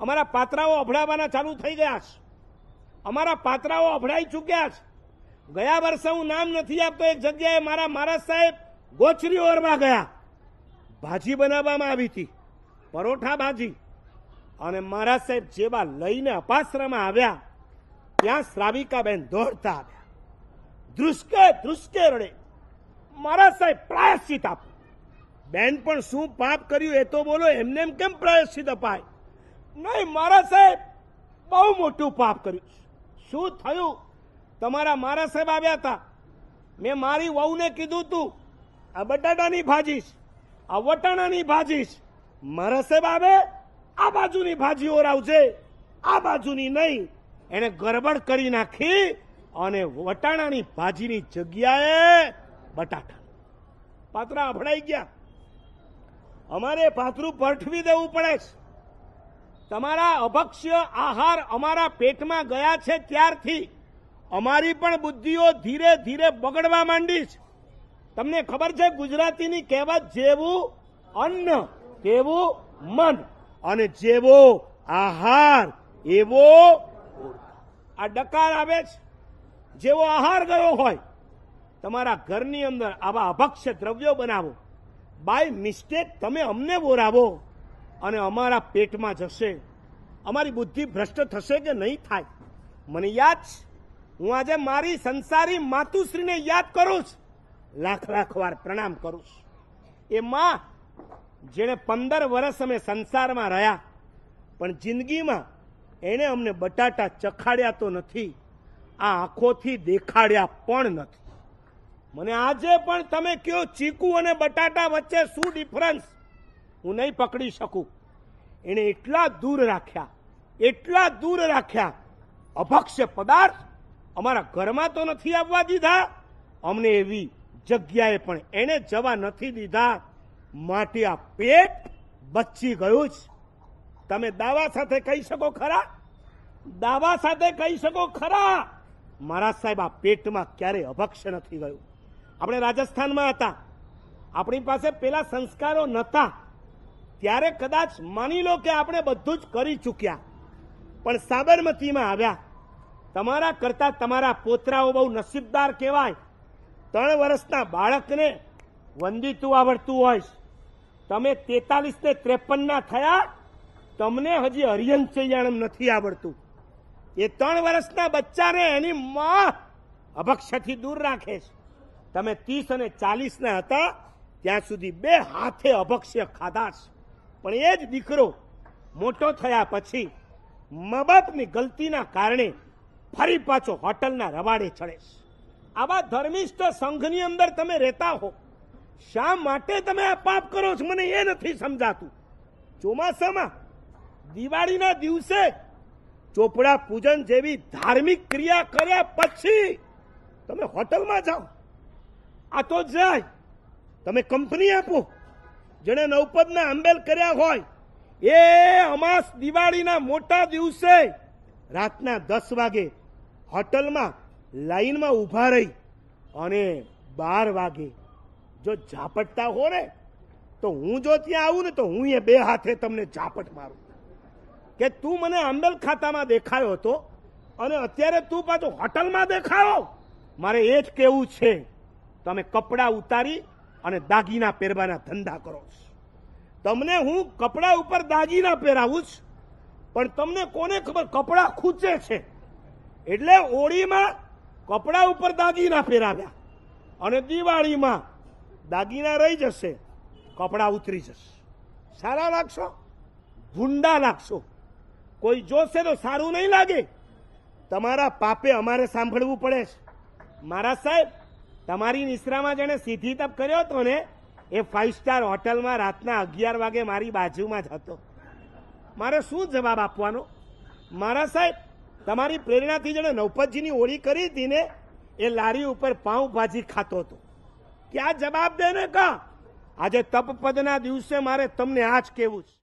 અમારા પાત્રાઓ અભડાવવાના ચાલુ થઈ ગયા છે અમારા પાત્રાઓ અભડાઈ ચૂક્યા છે ગયા વર્ષે હું નામ નથી આપતો એક જગ્યાએ મારા મહારાજ સાહેબ ગોચરી ઓરમાં ગયા ભાજી બનાવવામાં આવી હતી પરોઠા ભાજી અને મહારાજ સાહેબ જેવા લઈને અપાશ્રમાં આવ્યા ત્યાં શ્રાવિકાબેન દોડતા આવ્યા ધ્રુસકે ધ્રુસકે રડે મહારાજ સાહેબ પ્રાયશ્ચિત આપો બેન પણ શું પાપ કર્યું એ તો બોલો એમને એમ કેમ પ્રાયશ્ચિત અપાય નહીં મારા સાહેબ બહુ મોટું પાપ કર્યું શું થયું તમારા મારા સાહેબ આવ્યા હતા મેં મારી વહુને કીધું તું આ બટાટાની ભાજીશ આ વટાણાની ભાજીશ મારા સાહેબ આવે આ બાજુની ભાજી ઓરાવજે આ બાજુની નહીં એને ગરબડ કરી નાખી અને વટાણાની ભાજીની જગ્યાએ બટાટા પાત્રા અભડાઈ ગયા અમારે પાથરું પરઠવી દેવું પડે છે તમારા અભક્ષ્ય આહાર અમારા પેટમાં ગયા છે ત્યારથી અમારી પણ બુદ્ધિઓ ધીરે ધીરે બગડવા માંડી છે તમને ખબર છે ગુજરાતીની કહેવત જેવું અન્ન તેવું મન અને જેવો આહાર એવો આ ડકાર આવે છે જેવો આહાર ગયો હોય તમારા ઘરની અંદર આવા અભક્ષ્ય દ્રવ્યો બનાવો બાય મિસ્ટેક તમે અમને બોરાવો અને અમારા પેટમાં જશે અમારી બુદ્ધિ ભ્રષ્ટ થશે કે નહીં થાય મને યાદ છે હું આજે મારી સંસારી માતુશ્રીને યાદ કરું છું લાખ લાખ વાર પ્રણામ કરું છું એ માં જેણે પંદર વર્ષ અમે સંસારમાં રહ્યા પણ જિંદગીમાં એણે અમને બટાટા ચખાડ્યા તો નથી આ આંખોથી દેખાડ્યા પણ નથી મને આજે પણ તમે કયો ચીકુ અને બટાટા વચ્ચે શું ડિફરન્સ હું નહીં પકડી શકું એણે એટલા દૂર રાખ્યા એટલા દૂર રાખ્યા અભક્ષ્ય પદાર્થ અમારા ઘરમાં તો નથી આવવા દીધા અમને એવી જગ્યાએ પણ એને જવા નથી દીધા માટે આ પેટ બચી ગયું જ તમે દાવા સાથે કહી શકો ખરા દાવા સાથે કહી શકો ખરા મારા સાહેબ આ પેટમાં ક્યારેય અભક્ષ્ય નથી ગયું આપણે રાજસ્થાનમાં હતા આપણી પાસે પેલા સંસ્કારો નહોતા ત્યારે કદાચ માની લો કે આપણે બધું જ કરી ચૂક્યા પણ સાબરમતીમાં આવ્યા તમારા કરતાં તમારા પોતરાઓ બહુ નસીબદાર કહેવાય ત્રણ વર્ષના બાળકને વંદિતું આવડતું હોય તમે તેતાલીસ ને ત્રેપનના થયા તમને હજી હરિયન ચૈયાણમ નથી આવડતું એ ત્રણ વર્ષના બચ્ચાને એની મા અભક્ષથી દૂર રાખે છે તમે ત્રીસ અને ચાલીસના હતા ત્યાં સુધી બે હાથે અભક્ષ્ય ખાધા છે પણ એ જ દીકરો મોટો થયા પછી મા બાપની ગલતીના કારણે ફરી પાછો હોટલના રવાડે ચડે આવા ધર્મિષ્ઠ સંઘની અંદર તમે રહેતા હો શા માટે તમે આ પાપ કરો છો મને એ નથી સમજાતું ચોમાસામાં દિવાળીના દિવસે ચોપડા પૂજન જેવી ધાર્મિક ક્રિયા કર્યા પછી તમે હોટલમાં જાઓ આ તો જાય તમે કંપની આપો જેણે નવપદના આંબેલ કર્યા હોય એ અમાસ દિવાળીના મોટા દિવસે રાતના દસ વાગે હોટલમાં લાઈનમાં ઊભા રહી અને બાર વાગે જો ઝાપટતા હો ને તો હું જો ત્યાં આવું ને તો હું એ બે હાથે તમને ઝાપટ મારું કે તું મને આંબેલ ખાતામાં દેખાયો હતો અને અત્યારે તું પાછો હોટલમાં દેખાયો મારે એ જ કેવું છે તમે કપડાં ઉતારી અને દાગીના પહેરવાના ધંધા કરો છો તમને હું કપડા ઉપર દાગીના પહેરાવું છું પણ તમને કોને ખબર કપડા ખૂચે છે એટલે ઓળીમાં કપડા ઉપર દાગીના પહેરાવ્યા અને દિવાળીમાં દાગીના રહી જશે કપડા ઉતરી જશે સારા લાગશો ભૂંડા લાગશો કોઈ જોશે તો સારું નહીં લાગે તમારા પાપે અમારે સાંભળવું પડે છે મારા સાહેબ તમારી નિશ્રામાં જેણે સીધી તપ કર્યો હતો ને એ ફાઇવ સ્ટાર હોટલમાં રાતના અગિયાર વાગે મારી બાજુમાં જ હતો મારે શું જવાબ આપવાનો મારા સાહેબ તમારી પ્રેરણાથી જેણે નવપતજીની ઓળી કરી હતી ને એ લારી ઉપર પાઉંભાજી ખાતો હતો ક્યાં જવાબ દે ને કા આજે તપ પદના દિવસે મારે તમને આ જ કહેવું છે